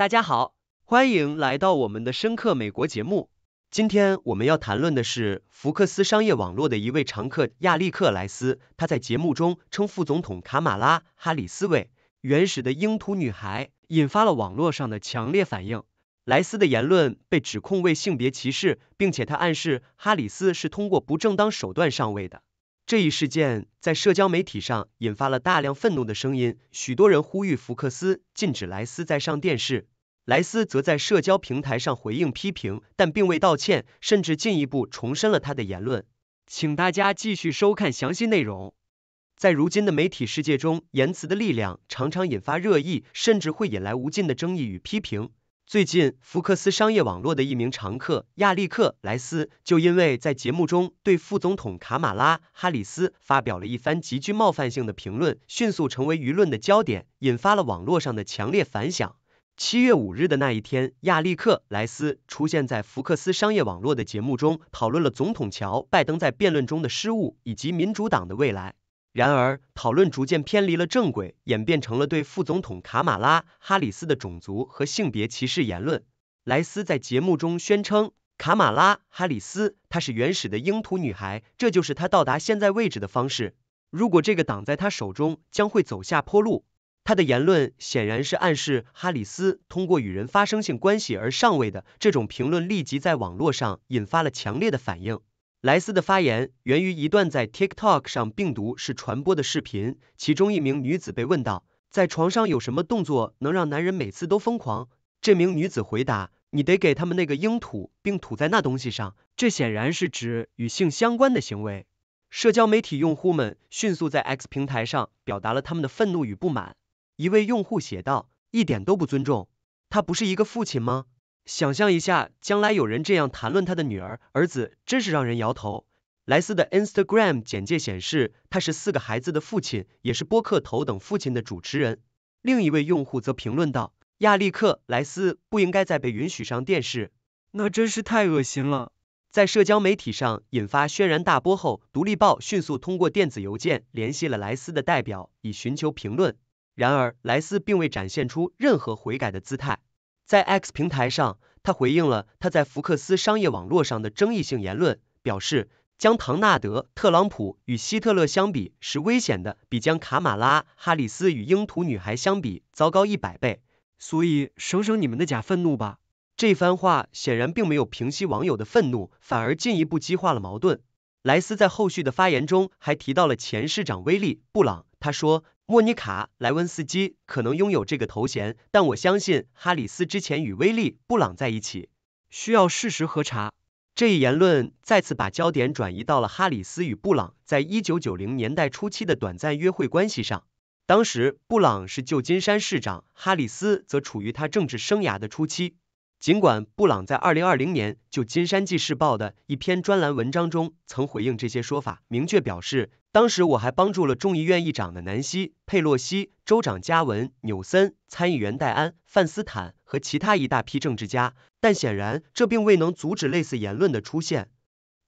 大家好，欢迎来到我们的深刻美国节目。今天我们要谈论的是福克斯商业网络的一位常客亚历克莱斯，他在节目中称副总统卡马拉哈里斯为“原始的英图女孩”，引发了网络上的强烈反应。莱斯的言论被指控为性别歧视，并且他暗示哈里斯是通过不正当手段上位的。这一事件在社交媒体上引发了大量愤怒的声音，许多人呼吁福克斯禁止莱斯再上电视。莱斯则在社交平台上回应批评，但并未道歉，甚至进一步重申了他的言论。请大家继续收看详细内容。在如今的媒体世界中，言辞的力量常常引发热议，甚至会引来无尽的争议与批评。最近，福克斯商业网络的一名常客亚历克·莱斯就因为在节目中对副总统卡马拉·哈里斯发表了一番极具冒犯性的评论，迅速成为舆论的焦点，引发了网络上的强烈反响。七月五日的那一天，亚历克·莱斯出现在福克斯商业网络的节目中，讨论了总统乔·拜登在辩论中的失误以及民主党的未来。然而，讨论逐渐偏离了正轨，演变成了对副总统卡马拉·哈里斯的种族和性别歧视言论。莱斯在节目中宣称，卡马拉·哈里斯她是原始的英土女孩，这就是她到达现在位置的方式。如果这个党在他手中，将会走下坡路。他的言论显然是暗示哈里斯通过与人发生性关系而上位的，这种评论立即在网络上引发了强烈的反应。莱斯的发言源于一段在 TikTok 上病毒式传播的视频，其中一名女子被问到在床上有什么动作能让男人每次都疯狂，这名女子回答：“你得给他们那个鹰吐，并吐在那东西上。”这显然是指与性相关的行为。社交媒体用户们迅速在 X 平台上表达了他们的愤怒与不满。一位用户写道：“一点都不尊重，他不是一个父亲吗？想象一下，将来有人这样谈论他的女儿、儿子，真是让人摇头。”莱斯的 Instagram 简介显示，他是四个孩子的父亲，也是播客《头等父亲》的主持人。另一位用户则评论道：“亚历克·莱斯不应该再被允许上电视，那真是太恶心了。”在社交媒体上引发轩然大波后，独立报迅速通过电子邮件联系了莱斯的代表，以寻求评论。然而，莱斯并未展现出任何悔改的姿态。在 X 平台上，他回应了他在福克斯商业网络上的争议性言论，表示将唐纳德·特朗普与希特勒相比是危险的，比将卡马拉·哈里斯与英图女孩相比糟糕一百倍。所以，省省你们的假愤怒吧。这番话显然并没有平息网友的愤怒，反而进一步激化了矛盾。莱斯在后续的发言中还提到了前市长威利·布朗，他说。莫妮卡·莱温斯基可能拥有这个头衔，但我相信哈里斯之前与威利·布朗在一起，需要事实核查。这一言论再次把焦点转移到了哈里斯与布朗在1990年代初期的短暂约会关系上。当时，布朗是旧金山市长，哈里斯则处于他政治生涯的初期。尽管布朗在2020年《旧金山纪事报》的一篇专栏文章中曾回应这些说法，明确表示。当时我还帮助了众议院议长的南希·佩洛西、州长加文·纽森、参议员戴安·范斯坦和其他一大批政治家，但显然这并未能阻止类似言论的出现。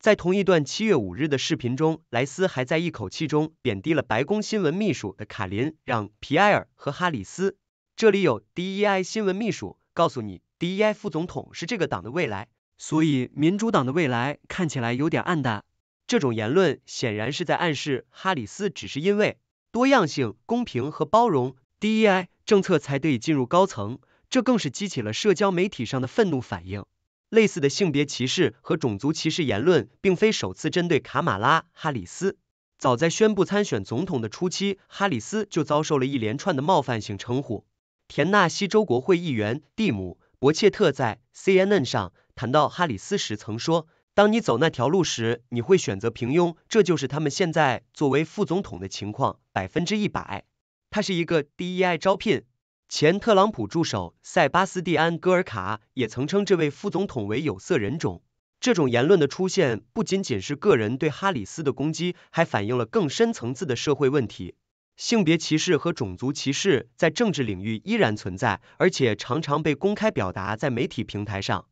在同一段七月五日的视频中，莱斯还在一口气中贬低了白宫新闻秘书的卡林、让·皮埃尔和哈里斯。这里有 DEI 新闻秘书告诉你，DEI 副总统是这个党的未来，所以民主党的未来看起来有点暗淡。这种言论显然是在暗示哈里斯只是因为多样性、公平和包容 （DEI） 政策才得以进入高层，这更是激起了社交媒体上的愤怒反应。类似的性别歧视和种族歧视言论并非首次针对卡马拉·哈里斯。早在宣布参选总统的初期，哈里斯就遭受了一连串的冒犯性称呼。田纳西州国会议员蒂姆·博切特在 CNN 上谈到哈里斯时曾说。当你走那条路时，你会选择平庸，这就是他们现在作为副总统的情况，百分之一百。他是一个 DEI 招聘前特朗普助手塞巴斯蒂安·戈尔卡也曾称这位副总统为有色人种。这种言论的出现不仅仅是个人对哈里斯的攻击，还反映了更深层次的社会问题。性别歧视和种族歧视在政治领域依然存在，而且常常被公开表达在媒体平台上。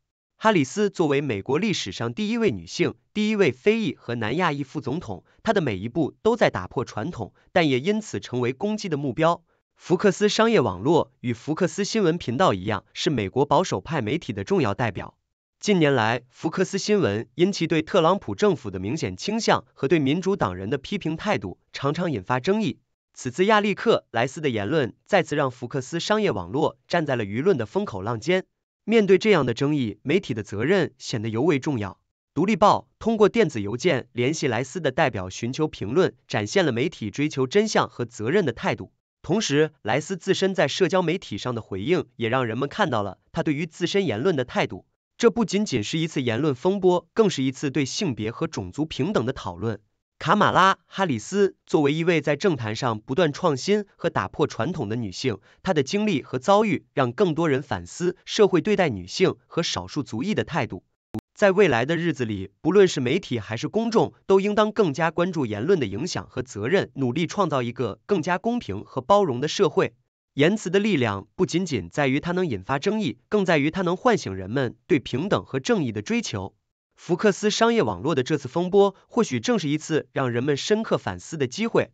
哈里斯作为美国历史上第一位女性、第一位非裔和南亚裔副总统，她的每一步都在打破传统，但也因此成为攻击的目标。福克斯商业网络与福克斯新闻频道一样，是美国保守派媒体的重要代表。近年来，福克斯新闻因其对特朗普政府的明显倾向和对民主党人的批评态度，常常引发争议。此次亚历克·莱斯的言论再次让福克斯商业网络站在了舆论的风口浪尖。面对这样的争议，媒体的责任显得尤为重要。《独立报》通过电子邮件联系莱斯的代表寻求评论，展现了媒体追求真相和责任的态度。同时，莱斯自身在社交媒体上的回应，也让人们看到了他对于自身言论的态度。这不仅仅是一次言论风波，更是一次对性别和种族平等的讨论。卡马拉·哈里斯作为一位在政坛上不断创新和打破传统的女性，她的经历和遭遇让更多人反思社会对待女性和少数族裔的态度。在未来的日子里，不论是媒体还是公众，都应当更加关注言论的影响和责任，努力创造一个更加公平和包容的社会。言辞的力量不仅仅在于它能引发争议，更在于它能唤醒人们对平等和正义的追求。福克斯商业网络的这次风波，或许正是一次让人们深刻反思的机会。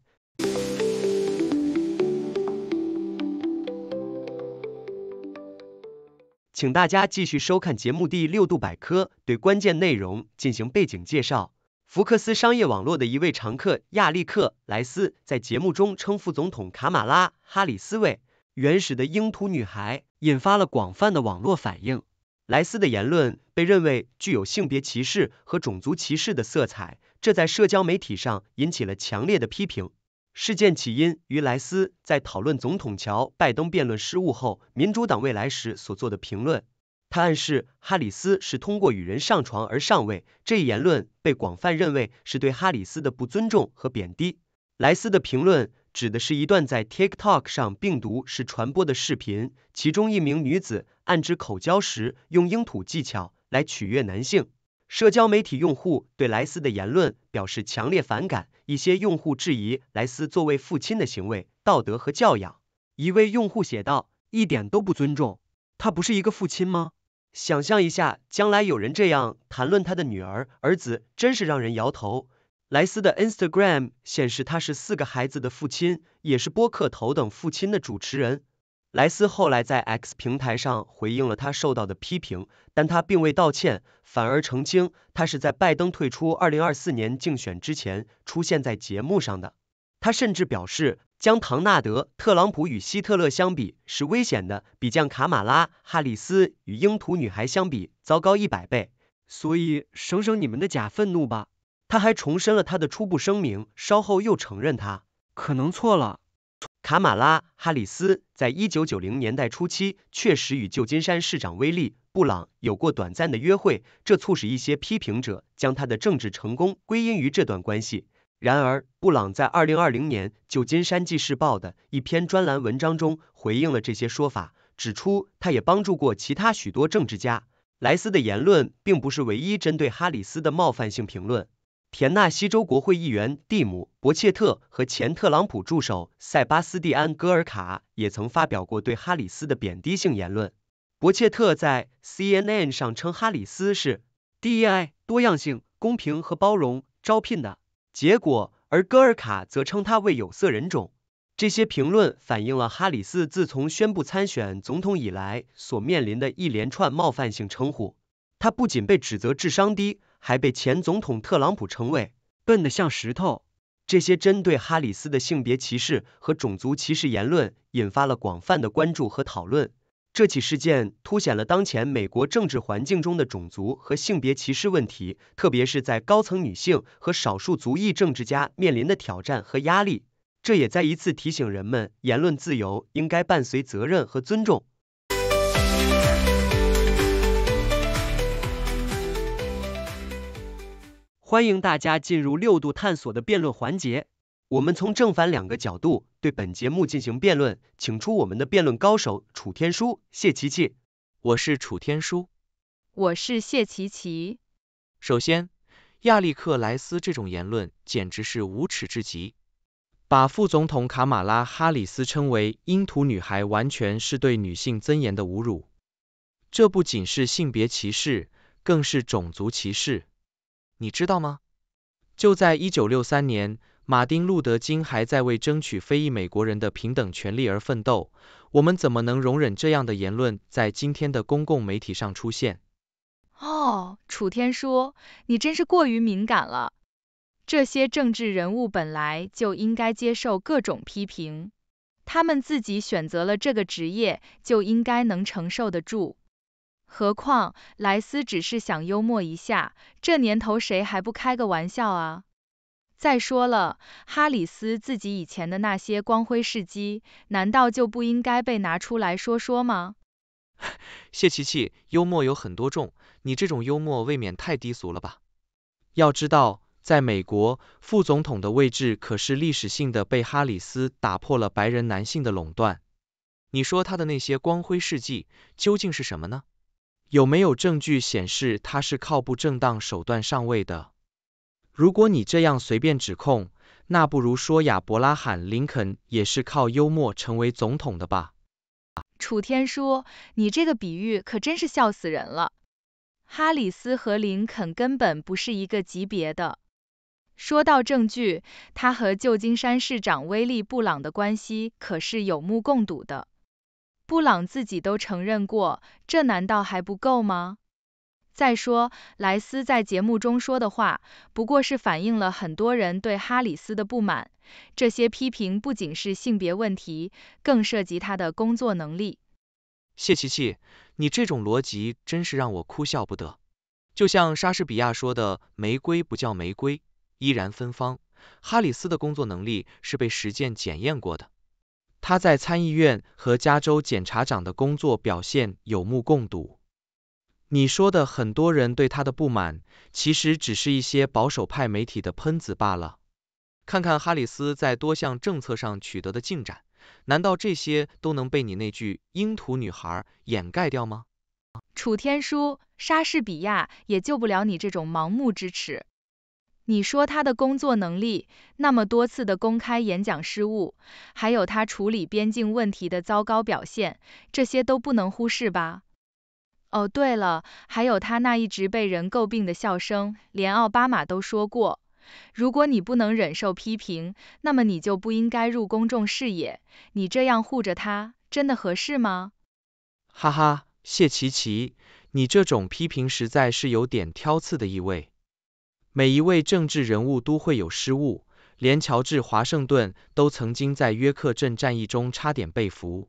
请大家继续收看节目《第六度百科》，对关键内容进行背景介绍。福克斯商业网络的一位常客亚历克莱斯在节目中称副总统卡马拉·哈里斯为“原始的英土女孩”，引发了广泛的网络反应。莱斯的言论被认为具有性别歧视和种族歧视的色彩，这在社交媒体上引起了强烈的批评。事件起因于莱斯在讨论总统乔拜登辩论失误后，民主党未来时所做的评论。他暗示哈里斯是通过与人上床而上位，这一言论被广泛认为是对哈里斯的不尊重和贬低。莱斯的评论。指的是一段在 TikTok 上病毒式传播的视频，其中一名女子按之口交时用鹰土技巧来取悦男性。社交媒体用户对莱斯的言论表示强烈反感，一些用户质疑莱斯作为父亲的行为、道德和教养。一位用户写道：“一点都不尊重，他不是一个父亲吗？想象一下将来有人这样谈论他的女儿、儿子，真是让人摇头。”莱斯的 Instagram 显示他是四个孩子的父亲，也是播客头等父亲的主持人。莱斯后来在 X 平台上回应了他受到的批评，但他并未道歉，反而澄清他是在拜登退出二零二四年竞选之前出现在节目上的。他甚至表示将唐纳德·特朗普与希特勒相比是危险的，比将卡马拉·哈里斯与英图女孩相比糟糕一百倍。所以省省你们的假愤怒吧。他还重申了他的初步声明，稍后又承认他可能错了。卡马拉·哈里斯在一九九零年代初期确实与旧金山市长威利·布朗有过短暂的约会，这促使一些批评者将他的政治成功归因于这段关系。然而，布朗在二零二零年《旧金山纪事报》的一篇专栏文章中回应了这些说法，指出他也帮助过其他许多政治家。莱斯的言论并不是唯一针对哈里斯的冒犯性评论。田纳西州国会议员蒂姆·伯切特和前特朗普助手塞巴斯蒂安·戈尔卡也曾发表过对哈里斯的贬低性言论。伯切特在 CNN 上称哈里斯是 D.I. e 多样性、公平和包容招聘的结果，而戈尔卡则称他为有色人种。这些评论反映了哈里斯自从宣布参选总统以来所面临的一连串冒犯性称呼。他不仅被指责智商低。还被前总统特朗普称为“笨得像石头”。这些针对哈里斯的性别歧视和种族歧视言论，引发了广泛的关注和讨论。这起事件凸显了当前美国政治环境中的种族和性别歧视问题，特别是在高层女性和少数族裔政治家面临的挑战和压力。这也再一次提醒人们，言论自由应该伴随责任和尊重。欢迎大家进入六度探索的辩论环节。我们从正反两个角度对本节目进行辩论，请出我们的辩论高手楚天舒、谢琪琪。我是楚天舒，我是谢琪琪。首先，亚历克·莱斯这种言论简直是无耻至极，把副总统卡马拉·哈里斯称为“英土女孩”，完全是对女性尊严的侮辱。这不仅是性别歧视，更是种族歧视。你知道吗？就在一九六三年，马丁·路德·金还在为争取非裔美国人的平等权利而奋斗。我们怎么能容忍这样的言论在今天的公共媒体上出现？哦，楚天舒，你真是过于敏感了。这些政治人物本来就应该接受各种批评，他们自己选择了这个职业，就应该能承受得住。何况，莱斯只是想幽默一下，这年头谁还不开个玩笑啊？再说了，哈里斯自己以前的那些光辉事迹，难道就不应该被拿出来说说吗？谢奇奇，幽默有很多种，你这种幽默未免太低俗了吧？要知道，在美国，副总统的位置可是历史性的被哈里斯打破了白人男性的垄断。你说他的那些光辉事迹，究竟是什么呢？有没有证据显示他是靠不正当手段上位的？如果你这样随便指控，那不如说亚伯拉罕·林肯也是靠幽默成为总统的吧？楚天舒，你这个比喻可真是笑死人了。哈里斯和林肯根本不是一个级别的。说到证据，他和旧金山市长威利·布朗的关系可是有目共睹的。布朗自己都承认过，这难道还不够吗？再说，莱斯在节目中说的话，不过是反映了很多人对哈里斯的不满。这些批评不仅是性别问题，更涉及他的工作能力。谢琪琪，你这种逻辑真是让我哭笑不得。就像莎士比亚说的：“玫瑰不叫玫瑰，依然芬芳。”哈里斯的工作能力是被实践检验过的。他在参议院和加州检察长的工作表现有目共睹。你说的很多人对他的不满，其实只是一些保守派媒体的喷子罢了。看看哈里斯在多项政策上取得的进展，难道这些都能被你那句“鹰图女孩”掩盖掉吗？楚天舒，莎士比亚也救不了你这种盲目支持。你说他的工作能力，那么多次的公开演讲失误，还有他处理边境问题的糟糕表现，这些都不能忽视吧？哦，对了，还有他那一直被人诟病的笑声，连奥巴马都说过，如果你不能忍受批评，那么你就不应该入公众视野。你这样护着他，真的合适吗？哈哈，谢琪琪，你这种批评实在是有点挑刺的意味。每一位政治人物都会有失误，连乔治·华盛顿都曾经在约克镇战役中差点被俘。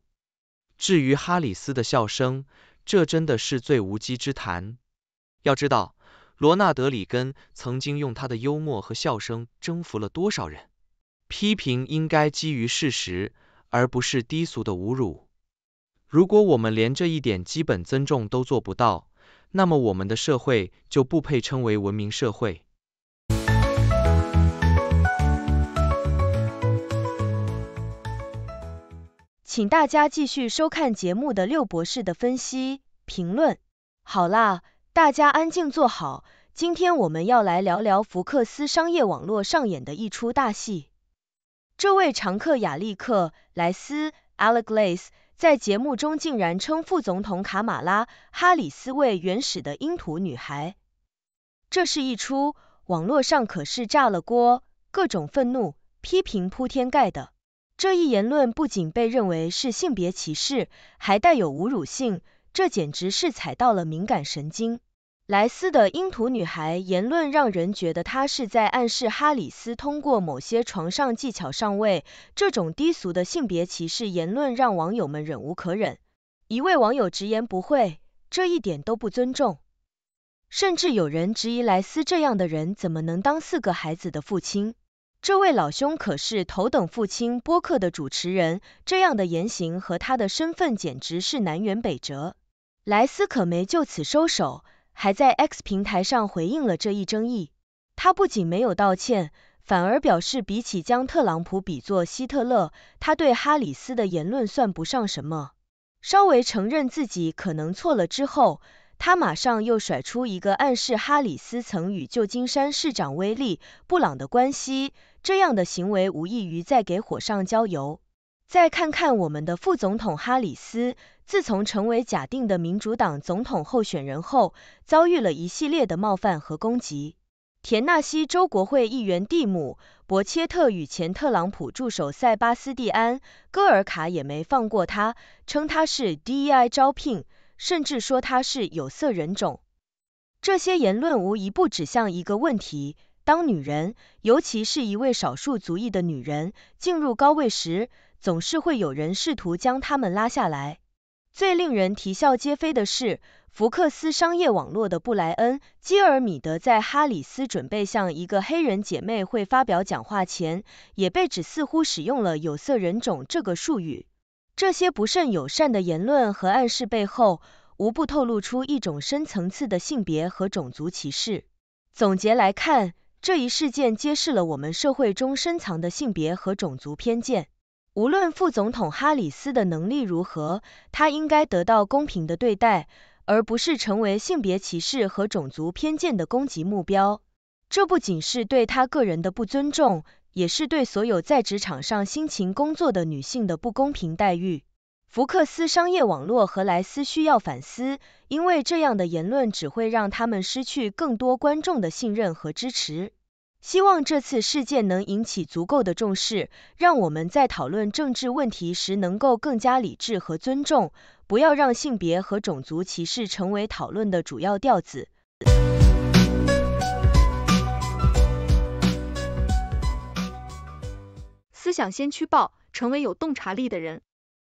至于哈里斯的笑声，这真的是最无稽之谈。要知道，罗纳德·里根曾经用他的幽默和笑声征服了多少人。批评应该基于事实，而不是低俗的侮辱。如果我们连这一点基本尊重都做不到，那么我们的社会就不配称为文明社会。请大家继续收看节目的六博士的分析评论。好啦，大家安静坐好，今天我们要来聊聊福克斯商业网络上演的一出大戏。这位常客亚丽克·莱斯 a l e 雷 g l a s 在节目中竟然称副总统卡马拉·哈里斯为“原始的英土女孩”，这是一出，网络上可是炸了锅，各种愤怒、批评铺天盖地。这一言论不仅被认为是性别歧视，还带有侮辱性，这简直是踩到了敏感神经。莱斯的英图女孩言论让人觉得她是在暗示哈里斯通过某些床上技巧上位，这种低俗的性别歧视言论让网友们忍无可忍。一位网友直言不讳，这一点都不尊重。甚至有人质疑莱斯这样的人怎么能当四个孩子的父亲。这位老兄可是头等父亲播客的主持人，这样的言行和他的身份简直是南辕北辙。莱斯可没就此收手，还在 X 平台上回应了这一争议。他不仅没有道歉，反而表示比起将特朗普比作希特勒，他对哈里斯的言论算不上什么。稍微承认自己可能错了之后，他马上又甩出一个暗示哈里斯曾与旧金山市长威利·布朗的关系。这样的行为无异于在给火上浇油。再看看我们的副总统哈里斯，自从成为假定的民主党总统候选人后，遭遇了一系列的冒犯和攻击。田纳西州国会议员蒂姆·伯切特与前特朗普助手塞巴斯蒂安·戈尔卡也没放过他，称他是 DEI 招聘，甚至说他是有色人种。这些言论无一不指向一个问题。当女人，尤其是一位少数族裔的女人进入高位时，总是会有人试图将她们拉下来。最令人啼笑皆非的是，福克斯商业网络的布莱恩·基尔米德在哈里斯准备向一个黑人姐妹会发表讲话前，也被指似乎使用了“有色人种”这个术语。这些不甚友善的言论和暗示背后，无不透露出一种深层次的性别和种族歧视。总结来看。这一事件揭示了我们社会中深藏的性别和种族偏见。无论副总统哈里斯的能力如何，她应该得到公平的对待，而不是成为性别歧视和种族偏见的攻击目标。这不仅是对她个人的不尊重，也是对所有在职场上辛勤工作的女性的不公平待遇。福克斯商业网络和莱斯需要反思，因为这样的言论只会让他们失去更多观众的信任和支持。希望这次事件能引起足够的重视，让我们在讨论政治问题时能够更加理智和尊重，不要让性别和种族歧视成为讨论的主要调子。思想先驱报，成为有洞察力的人。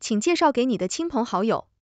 请介绍给你的亲朋好友。